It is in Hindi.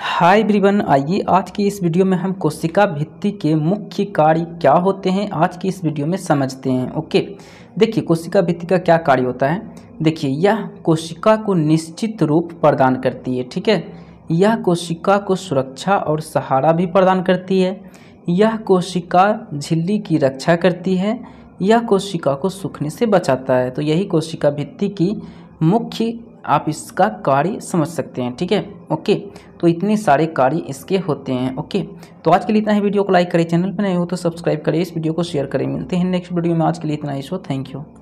हाय ब्रिवन आइए आज की इस वीडियो में हम कोशिका भित्ति के मुख्य कार्य क्या होते हैं आज की इस वीडियो में समझते हैं ओके देखिए कोशिका भित्ति का क्या कार्य होता है देखिए यह कोशिका को निश्चित रूप प्रदान करती है ठीक है यह कोशिका को सुरक्षा और सहारा भी प्रदान करती है यह कोशिका झिल्ली की रक्षा करती है यह कोशिका को सूखने से बचाता है तो यही कोशिका भित्ति की मुख्य आप इसका कार्य समझ सकते हैं ठीक है ओके तो इतने सारे कार्य इसके होते हैं ओके तो आज के लिए इतना ही वीडियो को लाइक करें चैनल पर नए हो तो सब्सक्राइब करें इस वीडियो को शेयर करें मिलते हैं नेक्स्ट वीडियो में आज के लिए इतना ही सो थैंक यू